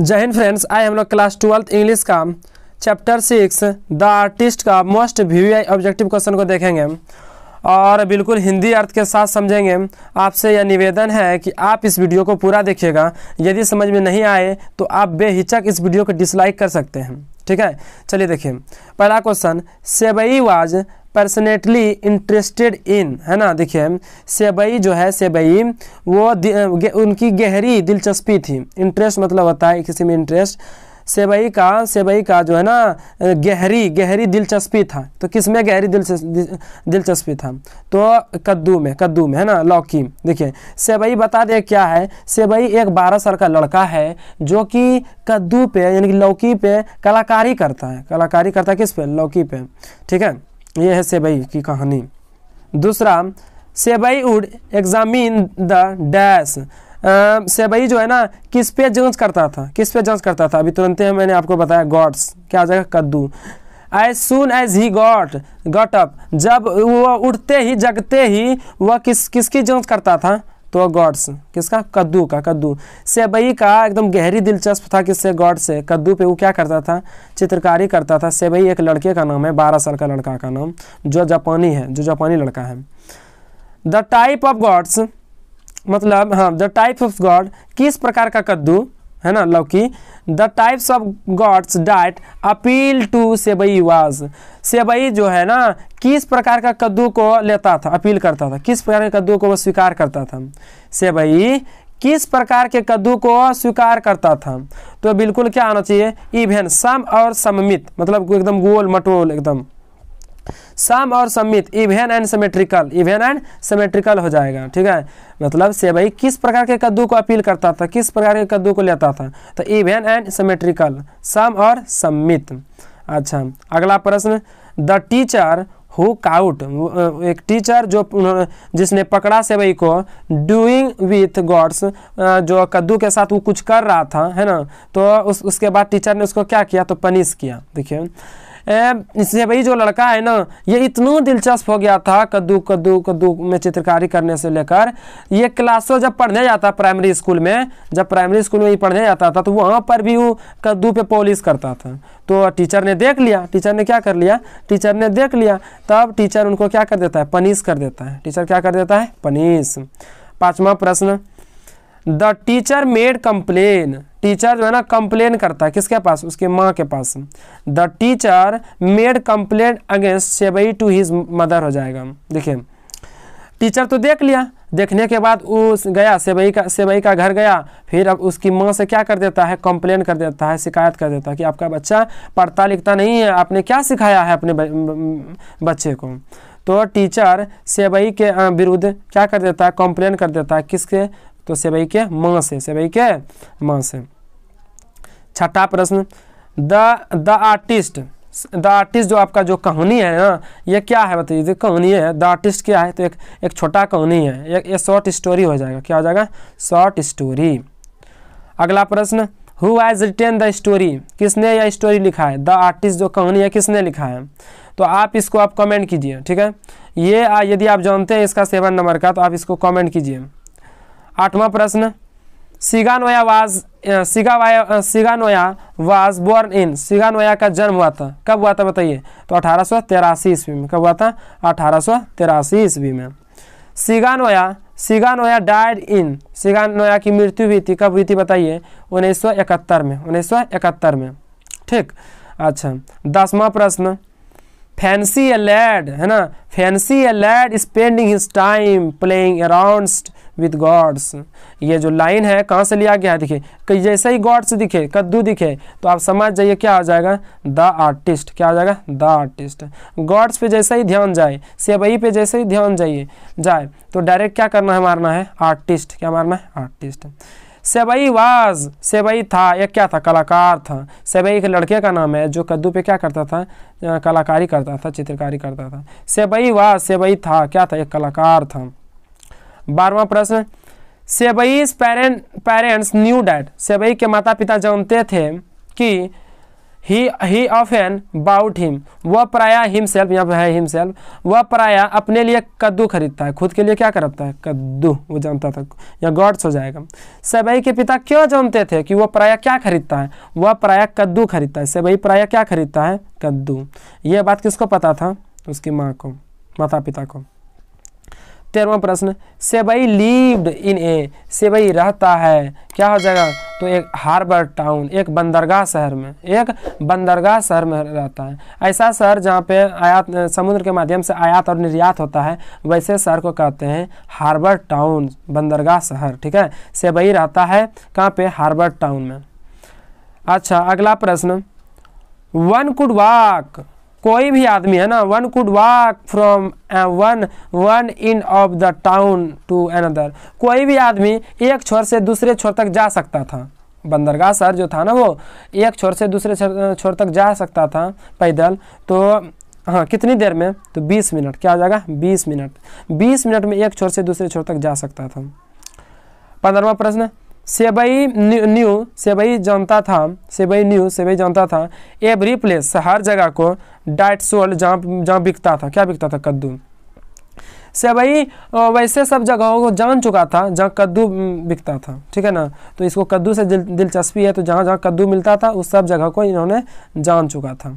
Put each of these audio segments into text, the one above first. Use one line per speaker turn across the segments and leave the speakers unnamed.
जय हिंद फ्रेंड्स आई हम लोग क्लास ट्वेल्थ इंग्लिश का चैप्टर सिक्स द आर्टिस्ट का मोस्ट व्यू ऑब्जेक्टिव क्वेश्चन को देखेंगे और बिल्कुल हिंदी अर्थ के साथ समझेंगे आपसे यह निवेदन है कि आप इस वीडियो को पूरा देखिएगा यदि समझ में नहीं आए तो आप बेहिचक इस वीडियो को डिसलाइक कर सकते हैं ठीक है चलिए देखिए पहला question Seibei was passionately interested in है ना देखिए सेबई जो है सेबई वो उनकी गहरी दिलचस्पी थी इंटरेस्ट मतलब होता है किसी में इंटरेस्ट सेबई का सेबई का जो है ना गहरी गहरी दिलचस्पी था तो किस में गहरी दिलचस्पी था तो कद्दू में कद्दू में है ना लौकी देखिए सेबई बता दें क्या है सेबई एक बारह साल का लड़का है जो कि कद्दू पे यानी कि लौकी पे कलाकारी करता है कलाकारी करता है किस पे लौकी पे ठीक है ये है सेबई की कहानी दूसरा सेबई उड एग्जामिन द डैश सेबई जो है ना किस पे जांच करता था किस पे जांच करता था अभी तुरंत ही मैंने आपको बताया गॉड्स क्या आ जाएगा कद्दू as soon as he got got up जब वो उठते ही जगते ही वह किस किसकी जांच करता था तो गॉड्स किसका कद्दू का कद्दू सेबई का एकदम गहरी दिलचस्प था किससे गॉड से कद्दू पे वो क्या करता था चित्रकारी करता था सेबई एक लड़के का नाम है बारह साल का लड़का का नाम जो जापानी है जो जापानी लड़का है द टाइप ऑफ गॉड्स मतलब हाँ द टाइप ऑफ गॉड किस प्रकार का कद्दू है ना लौकी the types of gourds that appeal to Seibei was Seibei जो है ना किस प्रकार का कद्दू को लेता था अपील करता था किस प्रकार के कद्दू को वो स्वीकार करता था सेबई किस प्रकार के कद्दू को स्वीकार करता था तो बिल्कुल क्या आना चाहिए इवेन सम और सममित मतलब एकदम गोल मटोल एकदम सम और सम्मित even and symmetrical even and symmetrical हो जाएगा ठीक है मतलब सेवई किस प्रकार के कद्दू को अपील करता था किस प्रकार के कद्दू को लेता था तो इवेन एंड सिमेट्रिकल सम और सम्मित अच्छा अगला प्रश्न द टीचर हु काउट एक टीचर जो जिसने पकड़ा सेवई को डूइंग विथ गॉड्स जो कद्दू के साथ वो कुछ कर रहा था है ना तो उस उसके बाद टीचर ने उसको क्या किया तो पनिश किया देखिए इससे भाई जो लड़का है ना ये इतना दिलचस्प हो गया था कद्दू कद्दू कद्दू में चित्रकारी करने से लेकर ये क्लासों तो जब पढ़ने जाता प्राइमरी स्कूल में जब प्राइमरी स्कूल में ही पढ़ने जाता था तो वहाँ पर भी वो कद्दू पे पॉलिश करता था तो टीचर ने देख लिया टीचर ने क्या कर लिया टीचर ने देख लिया तब टीचर उनको क्या कर देता है पनीस कर देता है टीचर क्या कर देता है पनीस पाँचवा प्रश्न the teacher made complain teacher जो है ना कंप्लेन करता है किसके पास उसके माँ के पास the teacher made complain against Seibei to his mother हो जाएगा देखिए टीचर तो देख लिया देखने के बाद उस गया सेबई का सेबई का घर गया फिर अब उसकी माँ से क्या कर देता है कंप्लेन कर देता है शिकायत कर देता है कि आपका बच्चा पढ़ता लिखता नहीं है आपने क्या सिखाया है अपने बच्चे को तो टीचर सेबई के विरुद्ध क्या कर देता है कंप्लेन कर देता है किसके तो सेबई के माँ से सेबई के माँ से छठा प्रश्न the the artist the artist जो आपका जो कहानी है ना ये क्या है बताइए कहानी है द आर्टिस्ट क्या है तो एक एक छोटा कहानी है एक ये शॉर्ट स्टोरी हो जाएगा क्या हो जाएगा शॉर्ट स्टोरी अगला प्रश्न who has written the story किसने यह स्टोरी लिखा है द आर्टिस्ट जो कहानी है किसने लिखा है तो आप इसको आप कमेंट कीजिए ठीक है ये यदि आप जानते हैं इसका सेवन नंबर का तो आप इसको कमेंट कीजिए आठवां प्रश्न Shiga Naoya was Shiga Shiga Naoya was born in Shiga Naoya का जन्म हुआ था कब हुआ था बताइए तो अठारह सौ तेरासी ईस्वी में कब हुआ था अठारह सौ तिरासी ईस्वी में सिगानोया सिगानोया डाइड इन सिगानोया की मृत्यु हुई थी कब हुई थी बताइए उन्नीस सौ इकहत्तर में उन्नीस सौ इकहत्तर में ठीक अच्छा दसवा प्रश्न फैंसी ए लैड है ना fancy a lad spending his time playing around with gourds ये जो लाइन है कहाँ से लिया गया है दिखे कहीं जैसे ही गॉड्स दिखे कद्दू दिखे तो आप समझ जाइए क्या हो जाएगा द आर्टिस्ट क्या हो जाएगा द आर्टिस्ट गॉड्स पे जैसे ही ध्यान जाए सेवई पे जैसे ही ध्यान जाइए जाए तो डायरेक्ट क्या करना है मारना है आर्टिस्ट क्या मारना है आर्टिस्ट सेबई वाज सेबई था या क्या था कलाकार था सेबई एक लड़के का नाम है जो कद्दू पे क्या करता था कलाकारी करता था चित्रकारी करता था सेबई वाज सेबई था क्या था एक कलाकार था बारवा प्रश्न Seibei's parent parents knew that Seibei के माता पिता जानते थे कि he he about him वह प्राय हिमसेल्फ यहाँ पर है हिमसेल्फ वह प्राय अपने लिए कद्दू खरीदता है खुद के लिए क्या करता है कद्दू वो जानता था या गॉड्स हो जाएगा सेबई के पिता क्यों जानते थे कि वह प्राय क्या खरीदता है वह प्राय कद्दू खरीदता है सेबई प्राय क्या खरीदता है कद्दू यह बात किसको पता था उसकी माँ को माता पिता को तेरहवा प्रश्न सेबई लीव्ड इन ए सेबई रहता है क्या हो जाएगा तो एक हार्बर टाउन एक बंदरगाह शहर में एक बंदरगाह शहर में रहता है ऐसा शहर जहाँ पे आयात समुद्र के माध्यम से आयात और निर्यात होता है वैसे शहर को कहते हैं हार्बर टाउन बंदरगाह शहर ठीक है सेबई रहता है कहाँ पे हार्बर टाउन में अच्छा अगला प्रश्न वन कुड वॉक कोई भी आदमी है ना one could walk from one one end of the town to another कोई भी आदमी एक छोर से दूसरे छोर तक जा सकता था बंदरगाह सर जो था ना वो एक छोर से दूसरे छोर uh, तक जा सकता था पैदल तो हाँ कितनी देर में तो 20 मिनट क्या हो जाएगा 20 मिनट 20 मिनट में एक छोर से दूसरे छोर तक जा सकता था पंद्रहवा प्रश्न सेबई न्यू सेबई जानता था सेबई न्यू सेबई जानता था एवरी प्लेस हर जगह को डाइट सोल जहाँ जहाँ बिकता था क्या बिकता था कद्दू सेवई वैसे सब जगहों को जान चुका था जहाँ कद्दू बिकता था ठीक है ना तो इसको कद्दू से दिलचस्पी है तो जहाँ जहाँ कद्दू मिलता था उस सब जगह को इन्होंने जान चुका था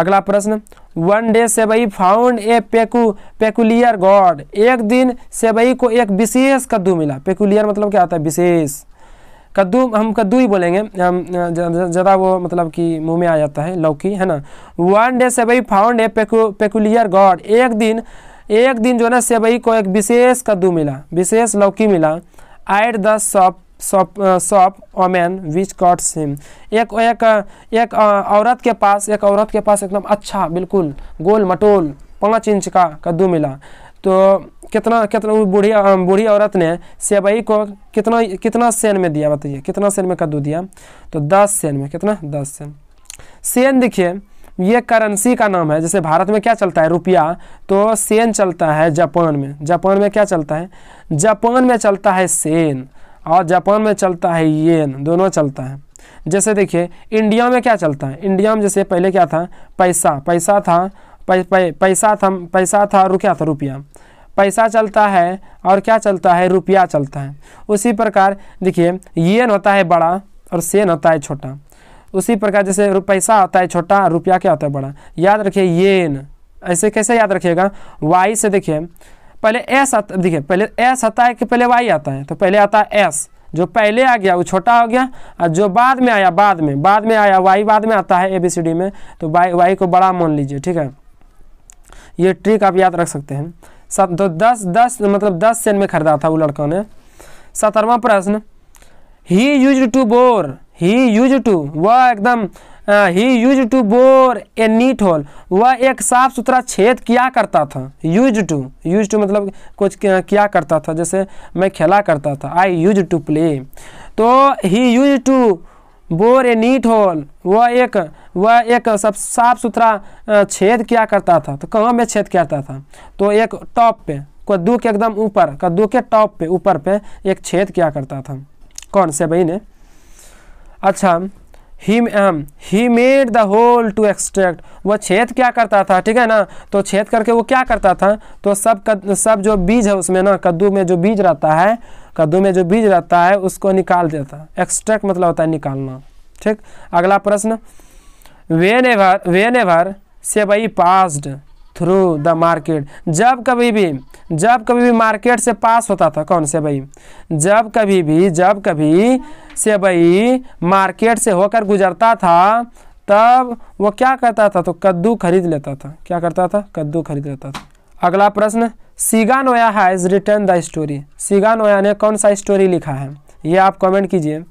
अगला प्रश्न one day Seibei found a pecu peculiar gourd एक दिन सेबई को एक विशेष कद्दू मिला पेकुलियर मतलब क्या आता है विशेष कद्दू हम कद्दू ही बोलेंगे ज़्यादा वो मतलब कि मुंह में आ जाता है लौकी है ना one day Seibei found a pecu peculiar gourd एक दिन एक दिन जो है ना सेबई को एक विशेष कद्दू मिला विशेष लौकी मिला at the shop shop shop woman which costs him एक एक एक औरत के पास एक औरत के पास एकदम अच्छा बिल्कुल गोल मटोल पाँच इंच का कद्दू मिला तो कितना कितना बूढ़ी बूढ़ी औरत ने सेवई को कितना कितना सेन में दिया बताइए कितना सेन में कद्दू दिया तो दस सेन में कितना दस सेन सेन देखिए ये करेंसी का नाम है जैसे भारत में क्या चलता है रुपया तो सेन चलता है जापान में जापान में क्या चलता है जापान में चलता है सेन और जापान में चलता है ये दोनों चलता है जैसे देखिए इंडिया में क्या चलता है इंडिया में जैसे पहले क्या था पैसा पैसा था पैसा था पैसा था और था रुपया पैसा चलता है और क्या चलता है रुपया चलता है उसी प्रकार देखिए येन होता है बड़ा और सेन होता है छोटा उसी प्रकार जैसे पैसा होता है छोटा रुपया क्या होता है बड़ा याद रखिए येन ऐसे कैसे याद रखिएगा वाई से देखिए पहले एस आता देखिए पहले एस आता है कि पहले वाई आता है तो पहले आता है एस जो पहले आ गया वो छोटा हो गया और जो बाद में आया बाद में बाद में आया वाई बाद में आता है ए बी सी डी में तो वाई वाई को बड़ा मान लीजिए ठीक है ये ट्रिक आप याद रख सकते हैं सब तो दस दस मतलब दस सेन में खरीदा था वो लड़का ने सतरवा प्रश्न he used to bore he used to वह एकदम he used to bore a neat hole वह एक साफ सुथरा छेद किया करता था यूज टू यूज टू मतलब कुछ किया करता था जैसे मैं खेला करता था आई यूज टू प्ले तो he used to bore a neat hole वह एक वह एक सब साफ सुथरा छेद किया करता था तो कहाँ में छेद करता था तो एक टॉप पे कद्दू के एकदम ऊपर कद्दू के टॉप पे ऊपर पे एक छेद किया करता था कौन से भाई ने अच्छा he he made the hole to extract वह छेद क्या करता था ठीक है ना तो छेद करके वो क्या करता था तो सब कद, सब जो बीज है उसमें ना कद्दू में जो बीज रहता है कद्दू में जो बीज रहता है उसको निकाल देता एक्सट्रैक्ट मतलब होता है निकालना ठीक अगला प्रश्न whenever whenever Seibei passed through the market जब कभी भी जब कभी भी मार्केट से पास होता था कौन सेवई जब कभी भी जब कभी सेवई मार्केट से होकर गुजरता था तब वो क्या करता था तो कद्दू खरीद लेता था क्या करता था कद्दू खरीद लेता था अगला प्रश्न Shiga Naoya has written the story Shiga Naoya ने कौन सा स्टोरी लिखा है ये आप कमेंट कीजिए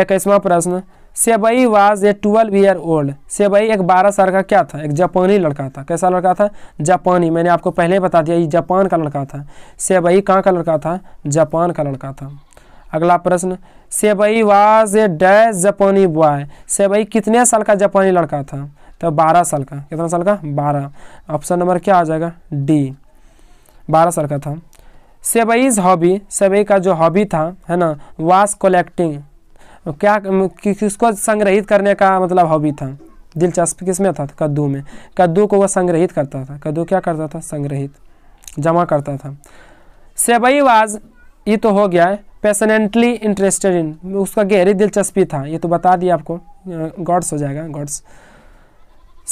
इक्कीसवा प्रश्न Seibei was a twelve year old Seibei एक बारह साल का क्या था एक जापानी लड़का था कैसा लड़का था जापानी मैंने आपको पहले बता दिया ये जापान का लड़का था सेबई कहाँ का लड़का था जापान का लड़का था अगला प्रश्न सेबई वाज ए डैश जापानी बॉय सेबई कितने साल का जापानी लड़का था तो बारह साल का कितना साल का बारह ऑप्शन नंबर क्या आ जाएगा डी बारह साल का था सेबईज हॉबी सेबई का जो हॉबी था है ना वास कलेक्टिंग क्या कि, किसको संग्रहित करने का मतलब हॉबी था दिलचस्प किस में था कद्दू में कद्दू को वह संग्रहित करता था कद्दू क्या करता था संग्रहित जमा करता था सेबई वाज ये तो हो गया है पैसनेंटली इंटरेस्टेड इन उसका गहरी दिलचस्पी था ये तो बता दिया आपको गॉड्स हो जाएगा gourds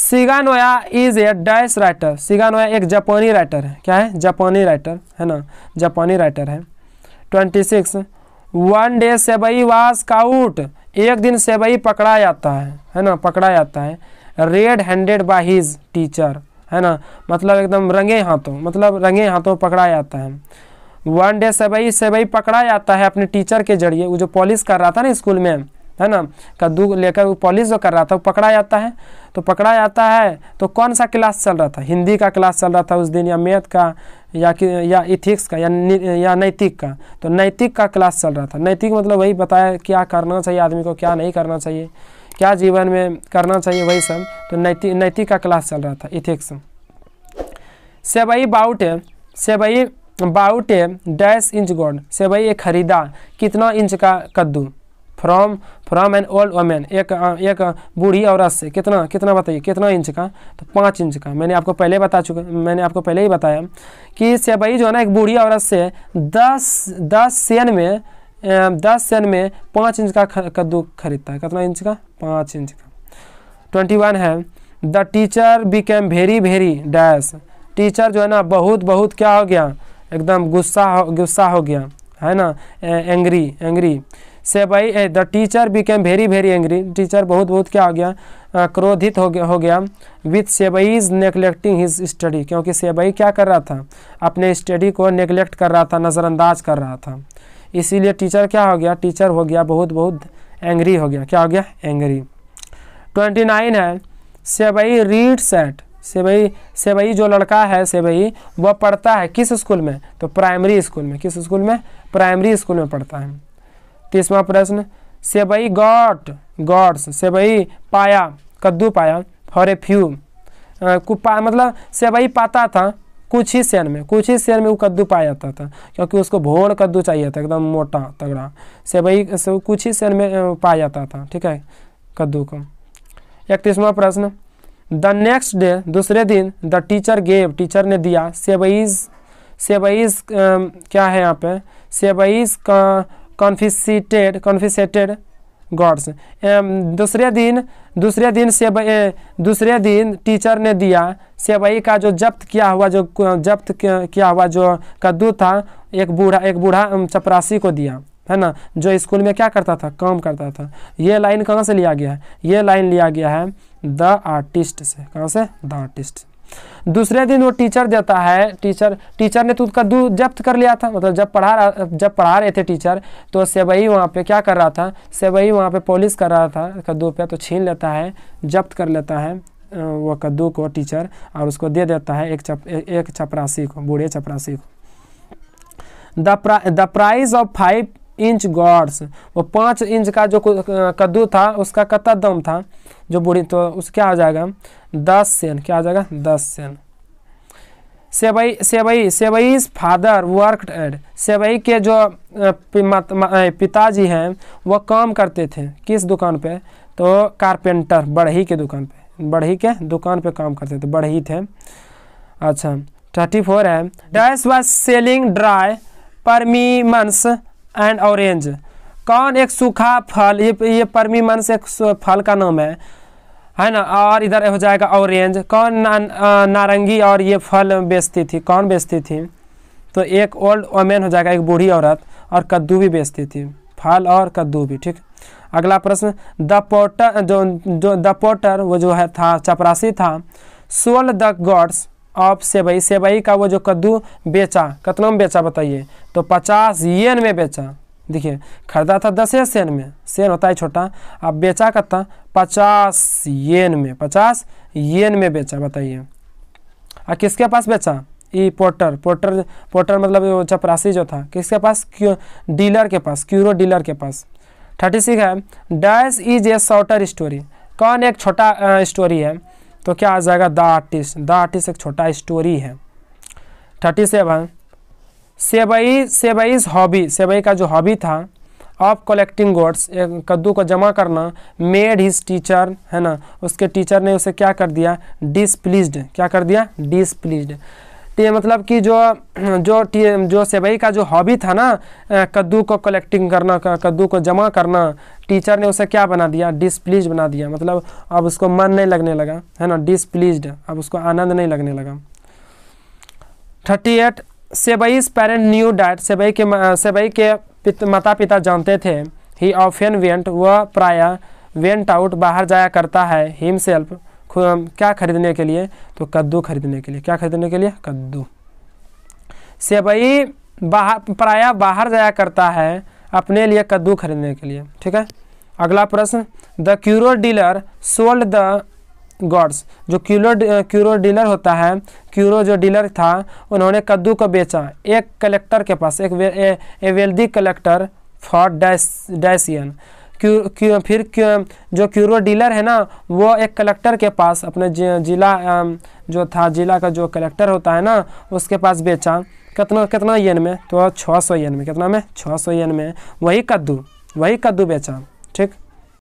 Shiga Naoya is a dash writer Shiga Naoya एक जापानी राइटर है क्या है जापानी राइटर है ना जापानी राइटर है twenty six one day Seibei was caught एक दिन सेवई पकड़ा जाता है है ना पकड़ा जाता है red handed by his teacher है ना मतलब एकदम रंगे हाथों मतलब रंगे हाथों पकड़ा जाता है वन डे सेवई सेवई पकड़ा जाता है अपने टीचर के जरिए वो जो पॉलिश कर रहा था ना स्कूल में है ना कद्दू लेकर वो पॉलिश जो कर रहा था वो पकड़ा जाता है तो पकड़ा जाता है तो कौन सा क्लास चल रहा था हिंदी का क्लास चल रहा था उस दिन या मैथ का या कि या इथिक्स का या या नैतिक का तो नैतिक का क्लास चल रहा था नैतिक मतलब वही बताया क्या करना चाहिए आदमी को क्या नहीं करना चाहिए क्या जीवन में करना चाहिए वही सब तो नैतिक नैतिक का क्लास चल रहा था इथिक्स सेवई बाउट है सेवई बाउट डैश इंच गोड सेवई खरीदा कितना इंच का कद्दू from from an old women एक एक बूढ़ी औरत से कितना कितना बताइए कितना इंच का तो पाँच इंच का मैंने आपको पहले बता चुका मैंने आपको पहले ही बताया कि सेबई जो है ना एक बूढ़ी औरत से दस दस सेन में दस सेन में पाँच इंच का कद्दू खरीदता है कितना इंच का पाँच इंच का ट्वेंटी वन है the teacher became very very dash teacher जो है ना बहुत बहुत क्या हो गया एकदम गुस्सा हो गुस्सा हो गया है ना एंग्री एंग्री से भाई the teacher became very very angry teacher बहुत बहुत क्या हो गया क्रोधित हो गया हो गया with Seibei is neglecting his study क्योंकि सेबई क्या कर रहा था अपने स्टडी को नेगलेक्ट कर रहा था नज़रअंदाज कर रहा था इसीलिए टीचर क्या हो गया टीचर हो गया बहुत बहुत एंग्री हो गया क्या हो गया एंग्री ट्वेंटी नाइन है सेबई रीड सेट सेबई सेबई जो लड़का है सेबई वह पढ़ता है किस स्कूल में तो प्राइमरी स्कूल में किस स्कूल में प्राइमरी स्कूल में पढ़ता है तीसवा प्रश्न सेवई गॉट गॉड्स सेवई पाया कद्दू पाया फॉर ए फ्यू कुपा मतलब सेवई पाता था कुछ ही शेर में कुछ ही शेर में वो कद्दू पाया जाता था क्योंकि उसको भोर कद्दू चाहिए था एकदम मोटा तगड़ा सेवई से कुछ ही शेर में पाया जाता था ठीक है कद्दू को इकतीसवा प्रश्न द नेक्स्ट डे दूसरे दिन द टीचर गेव टीचर ने दिया सेवईज सेवईज क्या है यहाँ पे सेवईज का कॉन्फिसिटेड कॉन्फिसेटेड गॉड्स दूसरे दिन दूसरे दिन से दूसरे दिन टीचर ने दिया सेवई का जो जब्त किया हुआ जो जब्त किया हुआ जो कद्दू था एक बूढ़ा एक बूढ़ा चपरासी को दिया है ना जो स्कूल में क्या करता था काम करता था ये लाइन कहाँ से लिया गया है ये लाइन लिया गया है द आर्टिस्ट से कहाँ से द आर्टिस्ट दूसरे दिन वो टीचर देता है टीचर टीचर ने तो उसका दूध जब्त कर लिया था मतलब जब पढ़ा जब पढ़ा रहे थे टीचर तो सेवई वहाँ पे क्या कर रहा था सेवई वहाँ पे पॉलिस कर रहा था कद्दू पे तो छीन लेता है जब्त कर लेता है वो कद्दू को टीचर और उसको दे देता है एक चप एक चपरासी को बूढ़े चपरासी को the prize of five inch gourds वो पाँच इंच का जो कद्दू था उसका कत्ता दम था जो बूढ़ी तो उस क्या हो जाएगा दस सेन क्या हो जाएगा दस सेन Seibei Seibei Seibei father worked Seibei के जो पिताजी हैं वो काम करते थे किस दुकान पे तो कारपेंटर बढ़ई के दुकान पे बढ़ई के दुकान पे काम करते थे बढ़ई थे अच्छा थर्टी फोर है dash was selling dry persimmons and orange कौन एक सूखा फल ये ये मन एक फल का नाम है है ना और इधर हो जाएगा ऑरेंज कौन ना, नारंगी और ये फल बेचती थी कौन बेचती थी तो एक ओल्ड वमेन हो जाएगा एक बूढ़ी औरत और कद्दू भी बेचती थी फल और कद्दू भी ठीक अगला प्रश्न द पोटर जो जो द पोटर वो जो है था चपरासी था sold the gourds of Seibei Seibei का वो जो कद्दू बेचा कितना में बेचा बताइए तो पचास येन में बेचा देखिए खरीदा था दस सेन में सेन होता है छोटा अब बेचा कितना पचास येन में पचास येन में बेचा बताइए और किसके पास बेचा ई पोर्टर पोर्टर पोर्टर मतलब चपरासी जो था किसके पास क्यू डीलर के पास क्यूरो डीलर के पास थर्टी सिक्स है dash is a shorter story कौन एक छोटा स्टोरी है तो क्या आ जाएगा द आर्टिस्ट द आर्टिस्ट एक छोटा स्टोरी है thirty seven Seibei Seibei's hobby Seibei का जो हॉबी था ऑफ कलेक्टिंग गोड्स कद्दू को जमा करना मेड हिज टीचर है ना उसके टीचर ने उसे क्या कर दिया डिसप्लीज क्या कर दिया डिसप्लीज्ड तो ये मतलब कि जो जो टी जो सेवई का जो हॉबी था ना कद्दू को कलेक्टिंग करना कद्दू को जमा करना टीचर ने उसे क्या बना दिया डिसप्लीज बना दिया मतलब अब उसको मन नहीं लगने लगा है ना डिसप्लीज अब उसको आनंद नहीं लगने लगा thirty eight Seibei's parent knew that Seibei के सेबई के पित, माता पिता जानते थे ही ऑफेन वेंट वह प्राय वेंट आउट बाहर जाया करता है हिमसेल्फ क्या खरीदने के लिए तो कद्दू खरीदने के लिए क्या खरीदने के लिए कद्दू सेबई बाहर प्रायः बाहर जाया करता है अपने लिए कद्दू खरीदने के लिए ठीक है अगला प्रश्न the curio dealer sold the gourds जो क्यूरो क्यूरो डीलर होता है क्यूरो जो डीलर था उन्होंने कद्दू को बेचा एक कलेक्टर के पास एक a, a wealthy collector for डैस डैसियन क्यू क्यू फिर क्यू, जो क्यूरो डीलर है ना वो एक कलेक्टर के पास अपने जिला जो था जिला का जो कलेक्टर होता है ना उसके पास बेचा कितना कितना येन में तो छः सौ येन में कितना में छः सौ येन में वही कद्दू वही कद्दू बेचा ठीक